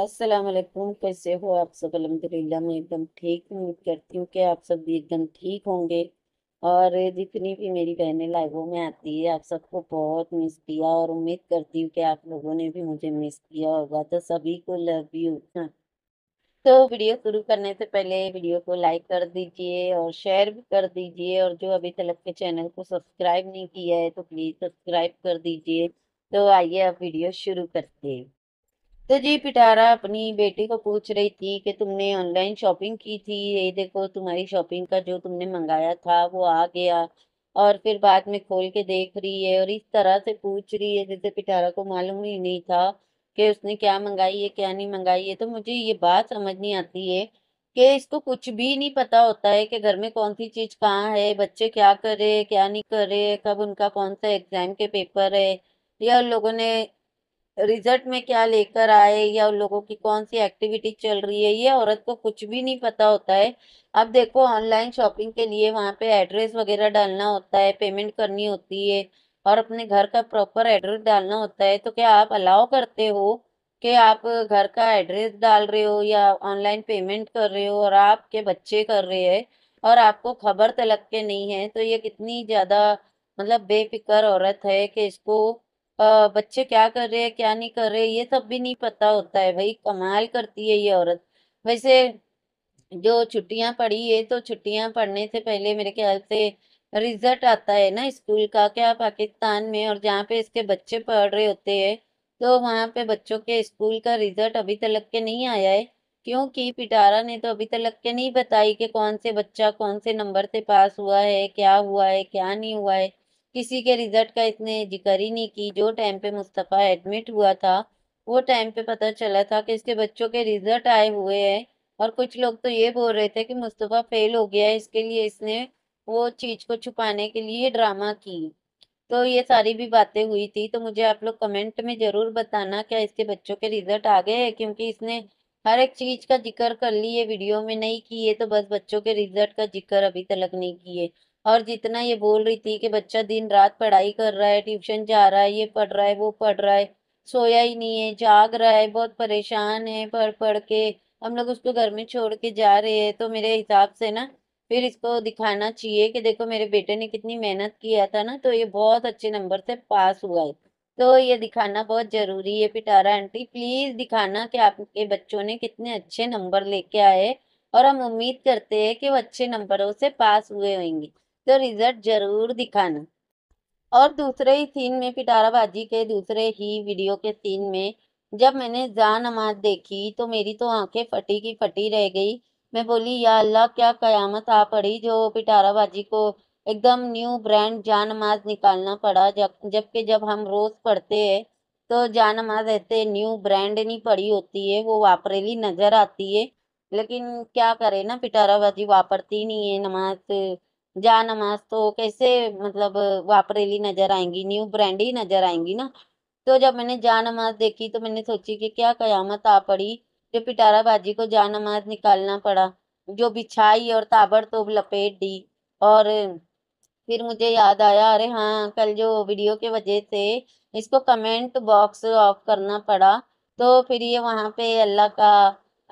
अस्सलाम वालेकुम कैसे हो आप सब अलहमदिल्ला मैं एकदम ठीक उम्मीद करती हूँ कि आप सब भी एकदम ठीक होंगे और जितनी भी मेरी बहनें लाइवों में आती है आप सबको बहुत मिस किया और उम्मीद करती हूँ कि आप लोगों ने भी मुझे मिस किया होगा तो सभी को लव यू हाँ। तो वीडियो शुरू करने से पहले वीडियो को लाइक कर दीजिए और शेयर भी कर दीजिए और जो अभी तक के चैनल को सब्सक्राइब नहीं किया है तो प्लीज़ सब्सक्राइब कर दीजिए तो आइए आप वीडियो शुरू करते हैं तो जी पिटारा अपनी बेटी को पूछ रही थी कि तुमने ऑनलाइन शॉपिंग की थी ये देखो तुम्हारी शॉपिंग का जो तुमने मंगाया था वो आ गया और फिर बाद में खोल के देख रही है और इस तरह से पूछ रही है जैसे पिटारा को मालूम ही नहीं था कि उसने क्या मंगाई है क्या नहीं मंगाई है तो मुझे ये बात समझ नहीं आती है कि इसको कुछ भी नहीं पता होता है कि घर में कौन सी चीज़ कहाँ है बच्चे क्या करे क्या नहीं करे कब उनका कौन सा एग्ज़ाम के पेपर है या लोगों ने रिजल्ट में क्या लेकर आए या उन लोगों की कौन सी एक्टिविटी चल रही है ये औरत को कुछ भी नहीं पता होता है अब देखो ऑनलाइन शॉपिंग के लिए वहाँ पे एड्रेस वगैरह डालना होता है पेमेंट करनी होती है और अपने घर का प्रॉपर एड्रेस डालना होता है तो क्या आप अलाउ करते हो कि आप घर का एड्रेस डाल रहे हो या ऑनलाइन पेमेंट कर रहे हो और आपके बच्चे कर रहे हैं और आपको खबर तलक के नहीं है तो ये कितनी ज़्यादा मतलब बेफिक्र औरत है कि इसको बच्चे क्या कर रहे हैं क्या नहीं कर रहे ये सब भी नहीं पता होता है भाई कमाल करती है ये औरत वैसे जो छुट्टियां पड़ी है तो छुट्टियां पढ़ने से पहले मेरे ख्याल से रिजल्ट आता है ना स्कूल का क्या पाकिस्तान में और जहाँ पे इसके बच्चे पढ़ रहे होते हैं तो वहाँ पे बच्चों के स्कूल का रिजल्ट अभी तक के नहीं आया है क्योंकि पिटारा ने तो अभी तक के नहीं बताई कि कौन से बच्चा कौन से नंबर से पास हुआ है क्या हुआ है क्या नहीं हुआ है किसी के रिजल्ट का इसने जिक्र ही नहीं की जो टाइम पे मुस्तफ़ा एडमिट हुआ था वो टाइम पे पता चला था कि इसके बच्चों के रिजल्ट आए हुए हैं और कुछ लोग तो ये बोल रहे थे कि मुस्तफ़ा फेल हो गया है इसके लिए इसने वो चीज़ को छुपाने के लिए ड्रामा की तो ये सारी भी बातें हुई थी तो मुझे आप लोग कमेंट में ज़रूर बताना क्या इसके बच्चों के रिजल्ट आ गए हैं क्योंकि इसने हर एक चीज़ का जिक्र कर ली है वीडियो में नहीं की है तो बस बच्चों के रिजल्ट का जिक्र अभी तक नहीं किए और जितना ये बोल रही थी कि बच्चा दिन रात पढ़ाई कर रहा है ट्यूशन जा रहा है ये पढ़ रहा है वो पढ़ रहा है सोया ही नहीं है जाग रहा है बहुत परेशान है पढ़ पढ़ के हम लोग उसको घर में छोड़ के जा रहे हैं तो मेरे हिसाब से ना फिर इसको दिखाना चाहिए कि देखो मेरे बेटे ने कितनी मेहनत किया था ना तो ये बहुत अच्छे नंबर से पास हुआ है तो ये दिखाना बहुत ज़रूरी है पिटारा आंटी प्लीज़ दिखाना कि आपके बच्चों ने कितने अच्छे नंबर लेके आए और हम उम्मीद करते हैं कि वो अच्छे नंबरों से पास हुए होंगे तो रिज़ल्ट ज़रूर दिखाना और दूसरे ही सीन में पिटाराबाजी के दूसरे ही वीडियो के सीन में जब मैंने जा नमाज देखी तो मेरी तो आंखें फटी की फटी रह गई मैं बोली या अल्लाह क्या क़यामत आ पड़ी जो पिटाराबाजी को एकदम न्यू ब्रांड जा नमाज निकालना पड़ा जब जबकि जब हम रोज़ पढ़ते हैं तो जा नमाज ऐसे न्यू ब्रांड नहीं पड़ी होती है वो वापरेली नज़र आती है लेकिन क्या करें ना पिटाराबाजी वापरती नहीं है नमाज जा नमाज तो कैसे मतलब वापरेली नजर आएंगी न्यू ब्रांड ही नजर आएंगी ना तो जब मैंने जा नमाज देखी तो मैंने सोची कि क्या कयामत आ पड़ी जो पिटारा बाजी को जा नमाज निकालना पड़ा जो बिछाई और ताबड़ तो लपेट दी और फिर मुझे याद आया अरे हाँ कल जो वीडियो के वजह से इसको कमेंट बॉक्स ऑफ करना पड़ा तो फिर ये वहाँ पे अल्लाह का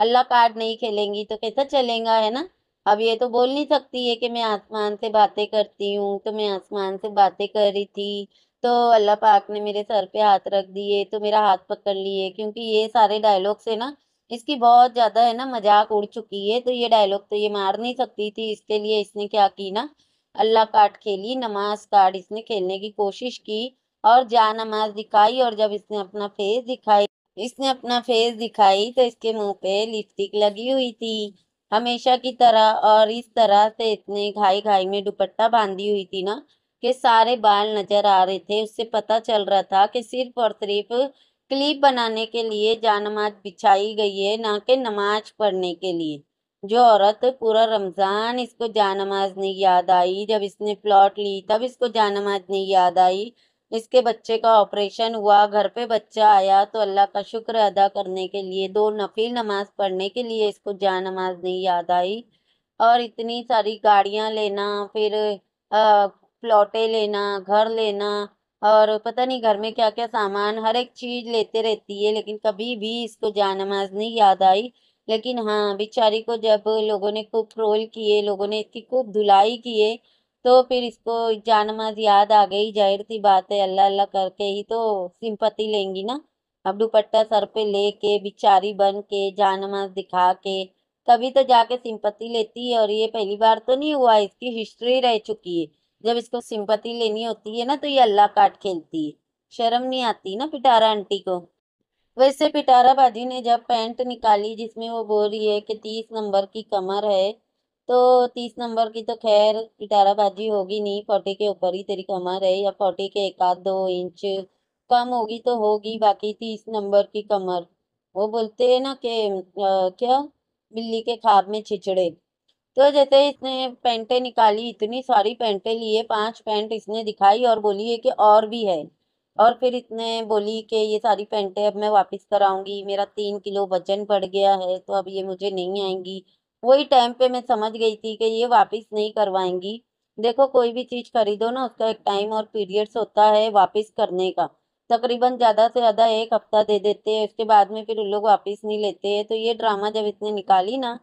अल्लाह कार्ड नहीं खेलेंगी तो कैसा चलेगा है ना अब ये तो बोल नहीं सकती है कि मैं आसमान से बातें करती हूँ तो मैं आसमान से बातें कर रही थी तो अल्लाह पाक ने मेरे सर पे हाथ रख दिए तो मेरा हाथ पकड़ लिए क्योंकि ये सारे डायलॉग से ना इसकी बहुत ज़्यादा है ना मजाक उड़ चुकी है तो ये डायलॉग तो ये मार नहीं सकती थी इसके लिए इसने क्या की ना अल्लाह कार्ड खेली नमाज कार्ड इसने खेलने की कोशिश की और जा नमाज दिखाई और जब इसने अपना फेस दिखाई इसने अपना फेस दिखाई तो इसके मुंह पे लिपस्टिक लगी हुई थी हमेशा की तरह और इस तरह से इतने घाई घाई में दुपट्टा बांधी हुई थी ना कि सारे बाल नज़र आ रहे थे उससे पता चल रहा था कि सिर्फ और सिर्फ क्लिप बनाने के लिए जानमाज बिछाई गई है ना कि नमाज पढ़ने के लिए जो औरत पूरा रमज़ान इसको जानमाज नहीं याद आई जब इसने प्लॉट ली तब इसको जानमाज नहीं याद आई इसके बच्चे का ऑपरेशन हुआ घर पे बच्चा आया तो अल्लाह का शुक्र अदा करने के लिए दो नफिल नमाज पढ़ने के लिए इसको जा नमाज नहीं याद आई और इतनी सारी गाड़ियाँ लेना फिर प्लॉटे लेना घर लेना और पता नहीं घर में क्या क्या सामान हर एक चीज़ लेते रहती है लेकिन कभी भी इसको जा नमाज नहीं याद आई लेकिन हाँ बेचारी को जब लोगों ने खूब ट्रोल किए लोगों ने इसकी खूब धुलाई किए तो फिर इसको जानमाज याद आ गई जाहिर सी बात है अल्लाह अल्लाह करके ही तो सिंपति लेंगी ना अब दुपट्टा सर पे लेके बिचारी बन के जानमाज दिखा के तभी तो जाके सिंपति लेती है और ये पहली बार तो नहीं हुआ इसकी हिस्ट्री रह चुकी है जब इसको सिंपति लेनी होती है ना तो ये अल्लाह काट खेलती है शर्म नहीं आती ना पिटारा आंटी को वैसे पिटारा बाजी ने जब पैंट निकाली जिसमें वो बोल रही है कि तीस नंबर की कमर है तो तीस नंबर की तो खैर इटाराबाजी होगी नहीं फोर्टी के ऊपर ही तेरी कमर है या फोर्टी के एक आध दो इंच कम होगी तो होगी बाकी तीस नंबर की कमर वो बोलते हैं ना कि क्या बिल्ली के खाब में छिचड़े तो जैसे इसने पेंटें निकाली इतनी सारी पेंटें लिए पांच पेंट इसने दिखाई और बोली है कि और भी है और फिर इसने बोली कि ये सारी पेंटें अब मैं वापस कराऊंगी मेरा तीन किलो वजन बढ़ गया है तो अब ये मुझे नहीं आएंगी वही टाइम पे मैं समझ गई थी कि ये वापस नहीं करवाएंगी देखो कोई भी चीज़ खरीदो ना उसका एक टाइम और पीरियड्स होता है वापस करने का तकरीबन ज़्यादा से ज़्यादा एक हफ्ता दे देते हैं उसके बाद में फिर उन लोग वापस नहीं लेते हैं तो ये ड्रामा जब इसने निकाली ना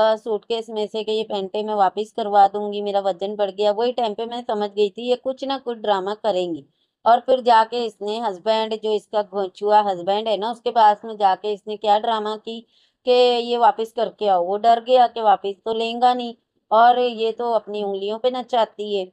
सूटकेस में से कि ये पेंटे मैं वापस करवा दूंगी मेरा वजन बढ़ गया वही टाइम पे मैं समझ गई थी ये कुछ ना कुछ ड्रामा करेंगी और फिर जाके इसने हस्बैंड जो इसका घोचुआ हस्बैंड है ना उसके पास में जाके इसने क्या ड्रामा की कि ये वापस करके आओ वो डर गया कि वापस तो लेंगा नहीं और ये तो अपनी उंगलियों पे नचाती है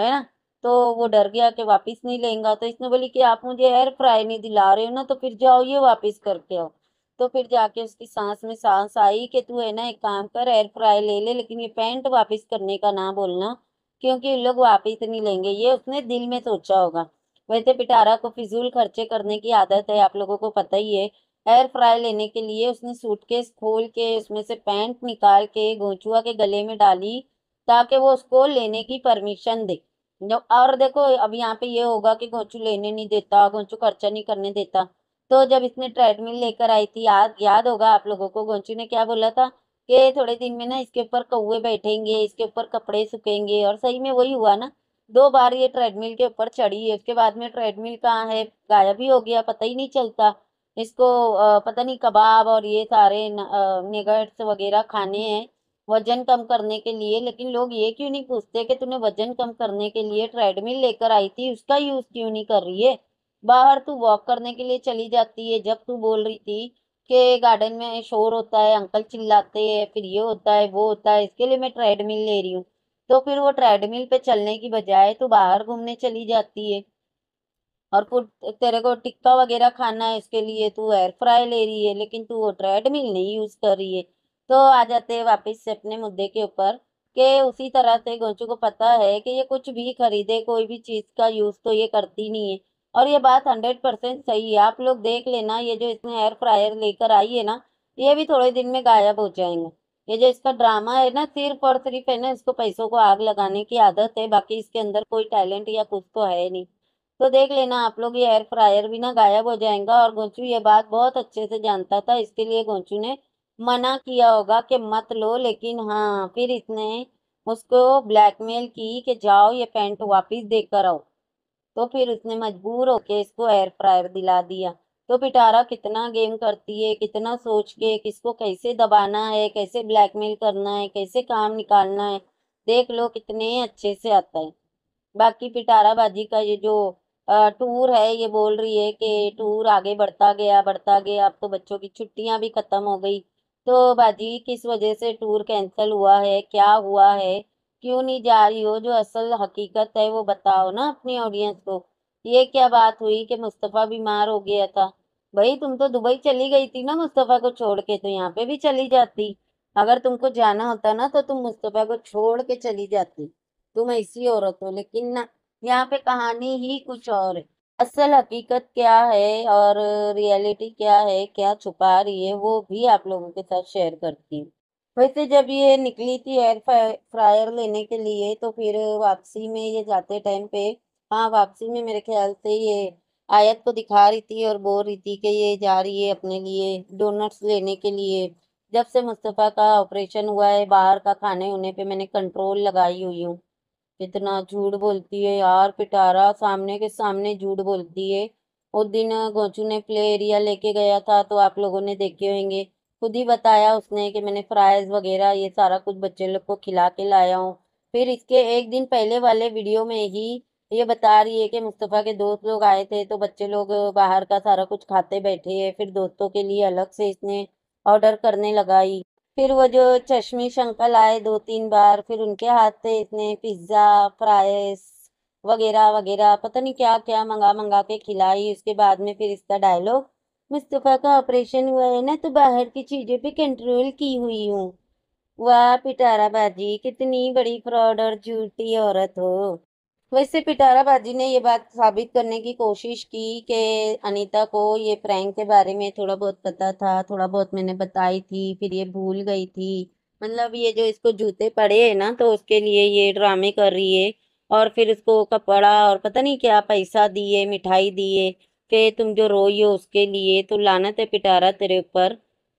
है ना तो वो डर गया कि वापस नहीं लेंगा तो इसने बोली कि आप मुझे एयर फ्राई नहीं दिला रहे हो ना तो फिर जाओ ये वापस करके आओ तो फिर जाके उसकी सांस में सांस आई कि तू है ना एक काम कर एयर फ्राई ले ले लेकिन ये पैंट वापस करने का ना बोलना क्योंकि लोग वापस नहीं लेंगे ये उसने दिल में सोचा होगा वैसे पिटारा को फिजूल खर्चे करने की आदत है आप लोगों को पता ही है एयर फ्राई लेने के लिए उसने सूटकेस खोल के उसमें से पैंट निकाल के गोचुआ के गले में डाली ताकि वो उसको लेने की परमिशन दे और देखो अब यहाँ पे ये होगा कि गोचू लेने नहीं देता गोचू खर्चा नहीं करने देता तो जब इसने ट्रेडमिल लेकर आई थी याद याद होगा आप लोगों को गोचू ने क्या बोला था कि थोड़े दिन में ना इसके ऊपर कौए बैठेंगे इसके ऊपर कपड़े सूखेंगे और सही में वही हुआ ना दो बार ये ट्रेडमिल के ऊपर चढ़ी है उसके बाद में ट्रेडमिल कहाँ है गायब ही हो गया पता ही नहीं चलता इसको पता नहीं कबाब और ये सारे निगट्स वगैरह खाने हैं वजन कम करने के लिए लेकिन लोग ये क्यों नहीं पूछते कि तूने वजन कम करने के लिए ट्रेडमिल लेकर आई थी उसका यूज़ क्यों नहीं कर रही है बाहर तू वॉक करने के लिए चली जाती है जब तू बोल रही थी कि गार्डन में शोर होता है अंकल चिल्लाते हैं फिर ये होता है वो होता है इसके लिए मैं ट्रेडमिल ले रही हूँ तो फिर वो ट्रेडमिल पे चलने की बजाय तो बाहर घूमने चली जाती है और फिर तेरे को टिक्का वगैरह खाना है इसके लिए तू एयर फ्राई ले रही है लेकिन तू वो ट्रेडमिल नहीं यूज़ कर रही है तो आ जाते हैं वापस से अपने मुद्दे के ऊपर कि उसी तरह से गोचू को पता है कि ये कुछ भी खरीदे कोई भी चीज़ का यूज़ तो ये करती नहीं है और ये बात हंड्रेड परसेंट सही है आप लोग देख लेना ये जो इसमें एयर फ्रायर लेकर आई है ना ये भी थोड़े दिन में गायब हो जाएंगे ये जो इसका ड्रामा है ना सिर्फ और सिर्फ है ना इसको पैसों को आग लगाने की आदत है बाकी इसके अंदर कोई टैलेंट या कुछ तो है नहीं तो देख लेना आप लोग ये एयर फ्रायर भी ना गायब हो जाएगा और गोंचू ये बात बहुत अच्छे से जानता था इसके लिए गोंचू ने मना किया होगा कि मत लो लेकिन हाँ फिर इसने उसको ब्लैकमेल की कि जाओ ये पैंट वापस देकर आओ तो फिर उसने मजबूर होके इसको एयर फ्रायर दिला दिया तो पिटारा कितना गेम करती है कितना सोच के किसको कैसे दबाना है कैसे ब्लैकमेल करना है कैसे काम निकालना है देख लो कितने अच्छे से आता है बाकी पिटारा बाजी का ये जो टूर है ये बोल रही है कि टूर आगे बढ़ता गया बढ़ता गया अब तो बच्चों की छुट्टियां भी ख़त्म हो गई तो बाजी किस वजह से टूर कैंसिल हुआ है क्या हुआ है क्यों नहीं जा रही हो जो असल हकीकत है वो बताओ ना अपनी ऑडियंस को ये क्या बात हुई कि मुस्तफ़ा बीमार हो गया था भाई तुम तो दुबई चली गई थी ना मुस्तफ़ा को छोड़ के तो यहाँ पे भी चली जाती अगर तुमको जाना होता ना तो तुम मुस्तफ़ा को छोड़ के चली जाती तुम ऐसी औरत हो लेकिन ना यहाँ पे कहानी ही कुछ और है असल हकीकत क्या है और रियलिटी क्या है क्या छुपा रही है वो भी आप लोगों के साथ शेयर करती हूँ वैसे जब ये निकली थी एयर फ्रायर लेने के लिए तो फिर वापसी में ये जाते टाइम पे हाँ वापसी में मेरे ख्याल से ये आयत को तो दिखा रही थी और बोल रही थी कि ये जा रही है अपने लिए डोनट्स लेने के लिए जब से मुस्तफ़ा का ऑपरेशन हुआ है बाहर का खाने होने पे मैंने कंट्रोल लगाई हुई हूँ कितना झूठ बोलती है यार पिटारा सामने के सामने झूठ बोलती है उस दिन गोचू ने प्ले एरिया लेके गया था तो आप लोगों ने देखे होंगे खुद ही बताया उसने कि मैंने फ्राइज वगैरह ये सारा कुछ बच्चे लोग को खिला के लाया हूँ फिर इसके एक दिन पहले वाले वीडियो में ही ये बता रही है कि मुस्तफ़ा के दोस्त लोग आए थे तो बच्चे लोग बाहर का सारा कुछ खाते बैठे हैं फिर दोस्तों के लिए अलग से इसने ऑर्डर करने लगाई फिर वो जो चश्मी शंकल आए दो तीन बार फिर उनके हाथ से इतने पिज्ज़ा फ्राइस वगैरह वगैरह पता नहीं क्या क्या मंगा मंगा के खिलाई उसके बाद में फिर इसका डायलॉग मुस्तफ़ा का ऑपरेशन हुआ है ना तो बाहर की चीज़ों पे कंट्रोल की हुई हूँ वाह पिटारा बाजी कितनी बड़ी फ्रॉड और झूठी औरत हो वैसे पिटारा बाजी ने ये बात साबित करने की कोशिश की कि अनीता को ये प्रैंक के बारे में थोड़ा बहुत पता था थोड़ा बहुत मैंने बताई थी फिर ये भूल गई थी मतलब ये जो इसको जूते पड़े हैं ना तो उसके लिए ये ड्रामे कर रही है और फिर उसको कपड़ा और पता नहीं क्या पैसा दिए मिठाई दिए कि तुम जो रोई हो उसके लिए तो लानत है पिटारा तेरे ऊपर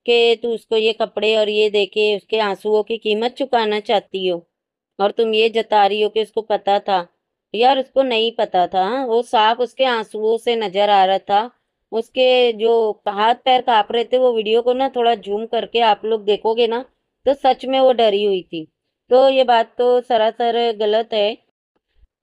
कि तू उसको ये कपड़े और ये दे के उसके आंसुओं की कीमत चुकाना चाहती हो और तुम ये जता रही हो कि उसको पता था यार उसको नहीं पता था वो साफ उसके आंसुओं से नजर आ रहा था उसके जो हाथ पैर काँप रहे थे वो वीडियो को ना थोड़ा जूम करके आप लोग देखोगे ना तो सच में वो डरी हुई थी तो ये बात तो सरासर गलत है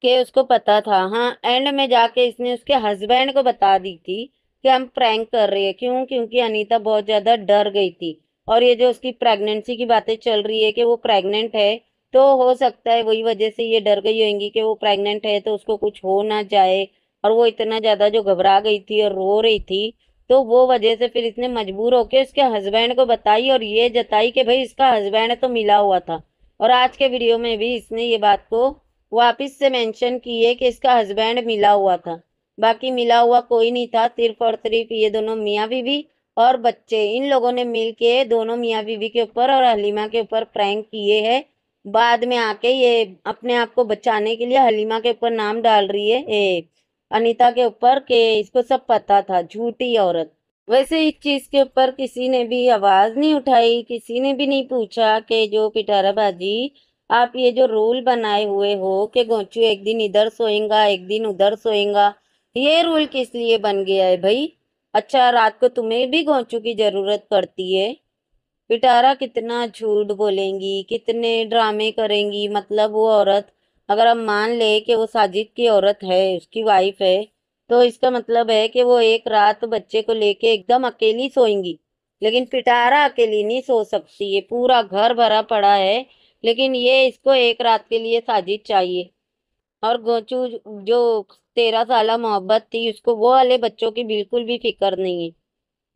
कि उसको पता था हाँ एंड में जाके इसने उसके हस्बैंड को बता दी थी कि हम प्रैंक कर रहे हैं क्यों क्योंकि अनीता बहुत ज़्यादा डर गई थी और ये जो उसकी प्रेगनेंसी की बातें चल रही है कि वो प्रेगनेंट है तो हो सकता है वही वजह से ये डर गई होंगी कि वो प्रेग्नेंट है तो उसको कुछ हो ना जाए और वो इतना ज़्यादा जो घबरा गई थी और रो रही थी तो वो वजह से फिर इसने मजबूर होकर उसके हस्बैंड को बताई और ये जताई कि भाई इसका हस्बैंड तो मिला हुआ था और आज के वीडियो में भी इसने ये बात को वापस से मेंशन की है कि इसका हस्बैंड मिला हुआ था बाकी मिला हुआ कोई नहीं था सिर्फ और सिर्फ ये दोनों मियाँ बीवी और बच्चे इन लोगों ने मिल के दोनों मियाँ बीवी के ऊपर और हलीमा के ऊपर प्रैंक किए हैं बाद में आके ये अपने आप को बचाने के लिए हलीमा के ऊपर नाम डाल रही है ए, अनिता के ऊपर के इसको सब पता था झूठी औरत वैसे इस चीज के ऊपर किसी ने भी आवाज नहीं उठाई किसी ने भी नहीं पूछा कि जो पिटारा बाजी आप ये जो रूल बनाए हुए हो कि गोचू एक दिन इधर सोएगा एक दिन उधर सोएगा ये रूल किस लिए बन गया है भाई अच्छा रात को तुम्हें भी गोचू की जरूरत पड़ती है पिटारा कितना झूठ बोलेंगी कितने ड्रामे करेंगी मतलब वो औरत अगर हम मान ले कि वो साजिद की औरत है उसकी वाइफ है तो इसका मतलब है कि वो एक रात बच्चे को लेके एकदम अकेली सोएंगी लेकिन पिटारा अकेली नहीं सो सकती ये पूरा घर भरा पड़ा है लेकिन ये इसको एक रात के लिए साजिद चाहिए और गोचू जो तेरह साल मोहब्बत थी उसको वो वाले बच्चों की बिल्कुल भी फिक्र नहीं है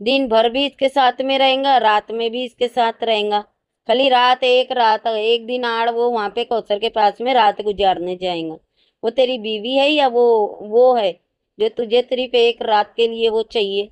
दिन भर भी इसके साथ में रहेगा रात में भी इसके साथ रहेगा खाली रात एक रात एक दिन आड़ वो वहाँ पे कौशल के पास में रात गुजारने जाएगा वो तेरी बीवी है या वो वो है जो तुझे पे एक रात के लिए वो चाहिए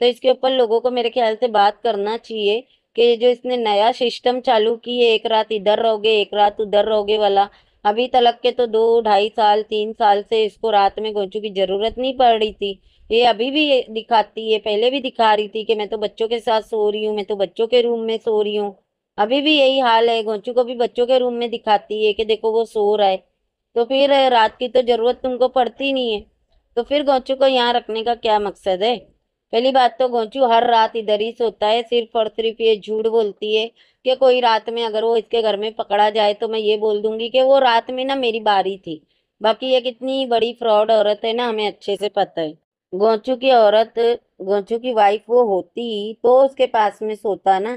तो इसके ऊपर लोगों को मेरे ख्याल से बात करना चाहिए कि जो इसने नया सिस्टम चालू की है एक रात इधर रहोगे एक रात उधर रहोगे वाला अभी तलक के तो दो ढाई साल तीन साल से इसको रात में गोचू की ज़रूरत नहीं पड़ रही थी ये अभी भी दिखाती है पहले भी दिखा रही थी कि मैं तो बच्चों के साथ सो रही हूँ मैं तो बच्चों के रूम में सो रही हूँ अभी भी यही हाल है गोंचू को भी बच्चों के रूम में दिखाती है कि देखो वो सो रहा है तो फिर रात की तो ज़रूरत तुमको पड़ती नहीं है तो फिर गोंचू को यहाँ रखने का क्या मकसद है पहली बात तो गोंचू हर रात इधर ही सोता है सिर्फ और सिर्फ ये झूठ बोलती है कि कोई रात में अगर वो इसके घर में पकड़ा जाए तो मैं ये बोल दूंगी कि वो रात में ना मेरी बारी थी बाकी ये कितनी बड़ी फ्रॉड औरत है ना हमें अच्छे से पता है गोंचू की औरत गोंचू की वाइफ वो होती तो उसके पास में सोता ना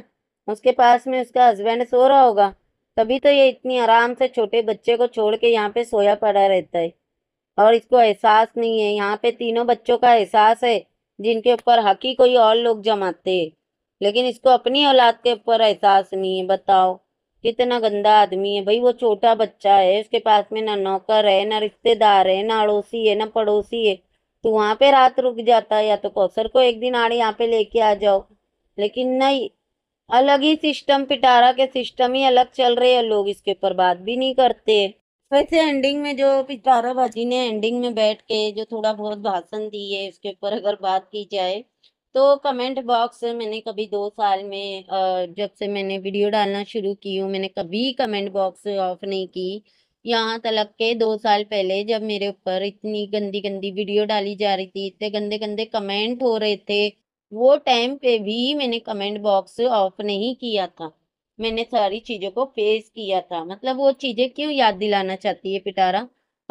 उसके पास में उसका हस्बैंड सो रहा होगा तभी तो ये इतनी आराम से छोटे बच्चे को छोड़ के यहाँ पे सोया पड़ा रहता है और इसको एहसास नहीं है यहाँ पे तीनों बच्चों का एहसास है जिनके ऊपर हकी कोई और लोग जमाते है लेकिन इसको अपनी औलाद के ऊपर एहसास नहीं है बताओ कितना गंदा आदमी है भाई वो छोटा बच्चा है उसके पास में ना नौकर है ना रिश्तेदार है ना अड़ोसी है ना पड़ोसी है तो वहाँ पे रात रुक जाता है या तो कौसर को एक दिन आड़े यहाँ पे लेके आ जाओ लेकिन नहीं अलग ही सिस्टम पिटारा के सिस्टम ही अलग चल रहे हैं लोग इसके ऊपर बात भी नहीं करते वैसे एंडिंग में जो पिटारा भाजी ने एंडिंग में बैठ के जो थोड़ा बहुत भाषण दी है इसके ऊपर अगर बात की जाए तो कमेंट बॉक्स मैंने कभी दो साल में जब से मैंने वीडियो डालना शुरू की हूँ मैंने कभी कमेंट बॉक्स ऑफ नहीं की यहाँ तलक के दो साल पहले जब मेरे ऊपर इतनी गंदी गंदी वीडियो डाली जा रही थी इतने गंदे गंदे कमेंट हो रहे थे वो टाइम पे भी मैंने कमेंट बॉक्स ऑफ नहीं किया था मैंने सारी चीज़ों को फेस किया था मतलब वो चीज़ें क्यों याद दिलाना चाहती है पिटारा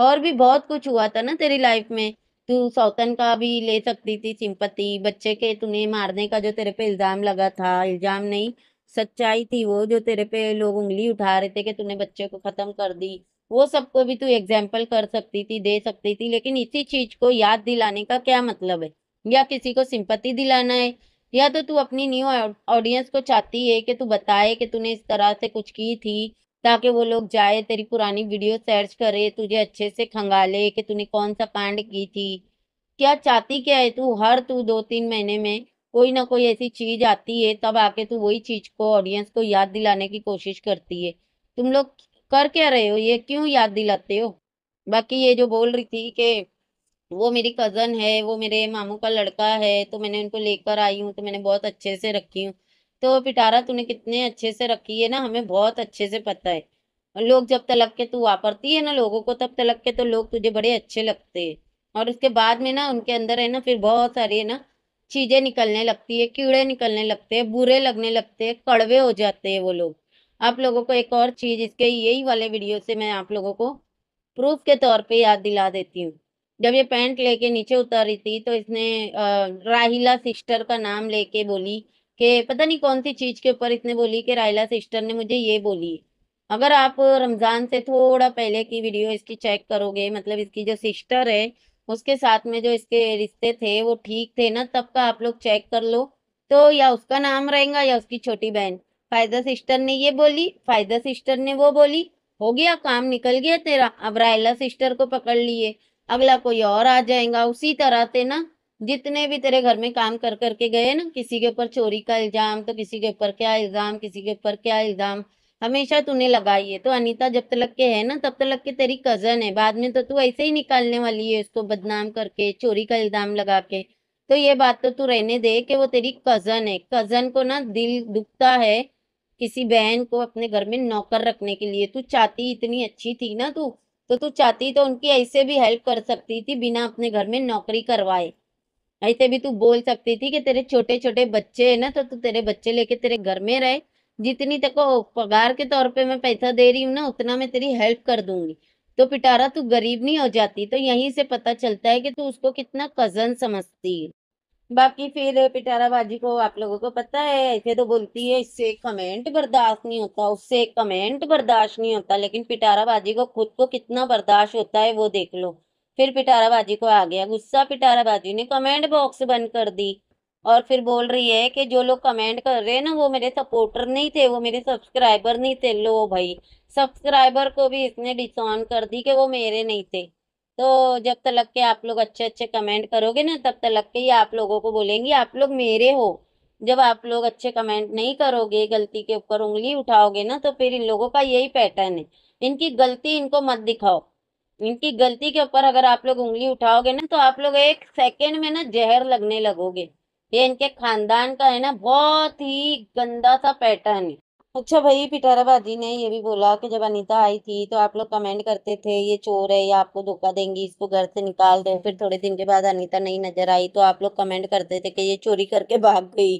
और भी बहुत कुछ हुआ था ना तेरी लाइफ में तू सौतन का भी ले सकती थी सिंपत्ति बच्चे के तूने मारने का जो तेरे पे इल्ज़ाम लगा था इल्ज़ाम नहीं सच्चाई थी वो जो तेरे पे लोग उंगली उठा रहे थे कि तूने बच्चे को ख़त्म कर दी वो सबको भी तू एग्जाम्पल कर सकती थी दे सकती थी लेकिन इसी चीज को याद दिलाने का क्या मतलब है या किसी को सिंपत्ति दिलाना है या तो तू अपनी न्यू ऑडियंस को चाहती है कि तू बताए कि तूने इस तरह से कुछ की थी ताकि वो लोग जाए तेरी पुरानी वीडियो सर्च करे तुझे अच्छे से खंगाले कि तूने कौन सा कांड की थी क्या चाहती क्या है तू हर तू दो तीन महीने में कोई ना कोई ऐसी चीज आती है तब आके तू वही चीज को ऑडियंस को याद दिलाने की कोशिश करती है तुम लोग कर क्या रहे हो ये क्यों याद दिलाते हो बाकी ये जो बोल रही थी कि वो मेरी कज़न है वो मेरे मामू का लड़का है तो मैंने उनको लेकर आई हूँ तो मैंने बहुत अच्छे से रखी हूँ तो पिटारा तूने कितने अच्छे से रखी है ना हमें बहुत अच्छे से पता है लोग जब तलक के तू वापरती है ना लोगों को तब तलक के तो लोग तुझे बड़े अच्छे लगते हैं और उसके बाद में ना उनके अंदर है ना फिर बहुत सारी है ना चीज़ें निकलने लगती है कीड़े निकलने लगते हैं बुरे लगने लगते हैं कड़वे हो जाते हैं वो लोग आप लोगों को एक और चीज़ इसके यही वाले वीडियो से मैं आप लोगों को प्रूफ के तौर पे याद दिला देती हूँ जब ये पैंट लेके नीचे उतारी थी तो इसने राहिला सिस्टर का नाम लेके बोली कि पता नहीं कौन सी चीज़ के ऊपर इसने बोली कि राहिला सिस्टर ने मुझे ये बोली अगर आप रमज़ान से थोड़ा पहले की वीडियो इसकी चेक करोगे मतलब इसकी जो सिस्टर है उसके साथ में जो इसके रिश्ते थे वो ठीक थे ना तब का आप लोग चेक कर लो तो या उसका नाम रहेगा या उसकी छोटी बहन फायदा सिस्टर ने ये बोली फायदा सिस्टर ने वो बोली हो गया काम निकल गया तेरा अब रायला सिस्टर को पकड़ लिए अगला कोई और आ जाएगा उसी तरह से ना जितने भी तेरे घर में काम कर करके गए ना किसी के ऊपर चोरी का इल्जाम तो किसी के ऊपर क्या इल्जाम किसी के ऊपर क्या इल्जाम हमेशा तूने लगाई है तो अनीता जब तक के है ना तब तक के तेरी कजन है बाद में तो तू ऐसे ही निकालने वाली है उसको बदनाम करके चोरी का इल्जाम लगा के तो ये बात तो तू रहने दे कि वो तेरी कजन है कजन को ना दिल दुखता है किसी बहन को अपने घर में नौकर रखने के लिए तू चाहती इतनी अच्छी थी ना तू तो तू चाहती तो उनकी ऐसे भी हेल्प कर सकती थी बिना अपने घर में नौकरी करवाए ऐसे भी तू बोल सकती थी कि तेरे छोटे छोटे बच्चे है ना तो तू तेरे बच्चे लेके तेरे घर में रहे जितनी तक पगार के तौर पे मैं पैसा दे रही हूँ ना उतना मैं तेरी हेल्प कर दूंगी तो पिटारा तू गरीब नहीं हो जाती तो यहीं से पता चलता है कि तू उसको कितना कजन समझती है बाकी फिर पिटारा बाजी को आप लोगों को पता है ऐसे तो बोलती है इससे कमेंट बर्दाश्त नहीं होता उससे कमेंट बर्दाश्त नहीं होता लेकिन पिटारा बाजी को खुद को कितना बर्दाश्त होता है वो देख लो फिर पिटारा बाजी को आ गया गुस्सा पिटारा बाजी ने कमेंट बॉक्स बंद कर दी और फिर बोल रही है कि जो लोग कमेंट कर रहे हैं ना वो मेरे सपोर्टर नहीं थे वो मेरे सब्सक्राइबर नहीं थे लो भाई सब्सक्राइबर को भी इसने डिसऑन कर दी कि वो मेरे नहीं थे तो जब तक के आप लोग अच्छे अच्छे कमेंट करोगे ना तब तक के ही आप लोगों को बोलेंगी आप लोग मेरे हो जब आप लोग अच्छे कमेंट नहीं करोगे गलती के ऊपर उंगली उठाओगे ना तो फिर इन लोगों का यही पैटर्न है इनकी गलती इनको मत दिखाओ इनकी गलती के ऊपर अगर आप लोग उंगली उठाओगे ना तो आप लोग एक सेकेंड में ना जहर लगने लगोगे ये इनके खानदान का है ना बहुत ही गंदा सा पैटर्न है अच्छा भाई पिटाराबादी ने ये भी बोला कि जब अनीता आई थी तो आप लोग कमेंट करते थे ये चोर है या आपको धोखा देंगी इसको घर से निकाल दो फिर थोड़े दिन के बाद अनीता नहीं नजर आई तो आप लोग कमेंट करते थे कि ये चोरी करके भाग गई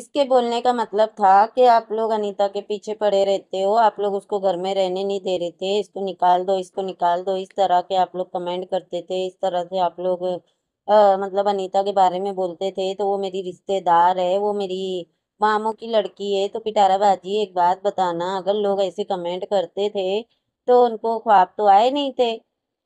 इसके बोलने का मतलब था कि आप लोग अनीता के पीछे पड़े रहते हो आप लोग उसको घर में रहने नहीं दे रहे थे इसको निकाल दो इसको निकाल दो इस तरह के आप लोग कमेंट करते थे इस तरह से आप लोग आ, मतलब अनीता के बारे में बोलते थे तो वो मेरी रिश्तेदार है वो मेरी मामों की लड़की है तो पिटारा बाजी एक बात बताना अगर लोग ऐसे कमेंट करते थे तो उनको ख्वाब तो आए नहीं थे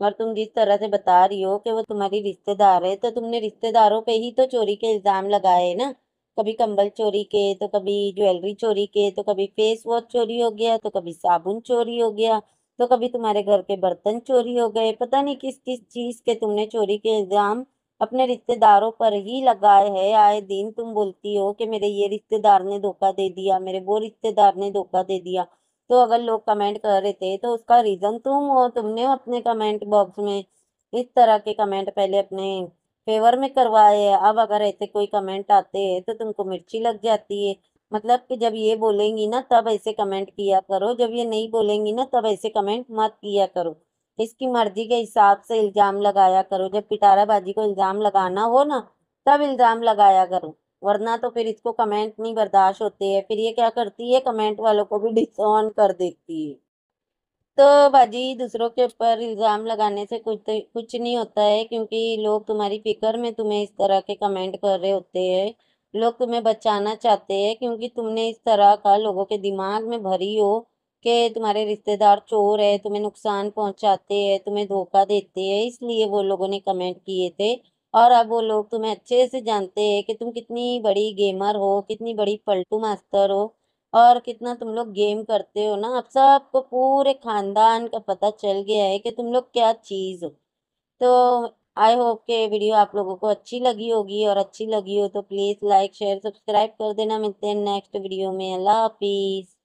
और तुम जिस तरह से बता रही हो कि वो तुम्हारी रिश्तेदार है तो तुमने रिश्तेदारों पे ही तो चोरी के इल्ज़ाम लगाए ना कभी कंबल चोरी के तो कभी ज्वेलरी चोरी के तो कभी फेस वॉश चोरी हो गया तो कभी साबुन चोरी हो गया तो कभी तुम्हारे घर के बर्तन चोरी हो गए पता नहीं किस किस चीज़ के तुमने चोरी के इल्ज़ाम अपने रिश्तेदारों पर ही लगाए है आए दिन तुम बोलती हो कि मेरे ये रिश्तेदार ने धोखा दे दिया मेरे वो रिश्तेदार ने धोखा दे दिया तो अगर लोग कमेंट कर रहे थे तो उसका रीज़न तुम हो तुमने अपने कमेंट बॉक्स में इस तरह के कमेंट पहले अपने फेवर में करवाए है अब अगर ऐसे कोई कमेंट आते हैं तो तुमको मिर्ची लग जाती है मतलब कि जब ये बोलेंगी ना तब ऐसे कमेंट किया करो जब ये नहीं बोलेंगी ना तब ऐसे कमेंट मत किया करो इसकी मर्जी के हिसाब से इल्ज़ाम लगाया करो जब पिटाराबाजी को इल्ज़ाम लगाना हो ना तब इल्ज़ाम लगाया करो वरना तो फिर इसको कमेंट नहीं बर्दाश्त होते हैं फिर ये क्या करती है कमेंट वालों को भी डिसऑन कर देती है तो भाजी दूसरों के ऊपर इल्ज़ाम लगाने से कुछ तो, कुछ नहीं होता है क्योंकि लोग तुम्हारी फिक्र में तुम्हें इस तरह के कमेंट कर रहे होते हैं लोग तुम्हें बचाना चाहते हैं क्योंकि तुमने इस तरह का लोगों के दिमाग में भरी हो कि तुम्हारे रिश्तेदार चोर है तुम्हें नुकसान पहुंचाते हैं तुम्हें धोखा देते हैं इसलिए वो लोगों ने कमेंट किए थे और अब वो लोग तुम्हें अच्छे से जानते हैं कि तुम कितनी बड़ी गेमर हो कितनी बड़ी पलटू मास्टर हो और कितना तुम लोग गेम करते हो ना अब सबको पूरे खानदान का पता चल गया है कि तुम लोग क्या चीज़ हो तो आई होप के वीडियो आप लोगों को अच्छी लगी होगी और अच्छी लगी हो तो प्लीज़ लाइक शेयर सब्सक्राइब कर देना मिलते हैं नेक्स्ट वीडियो में अल्लाह हाफिज़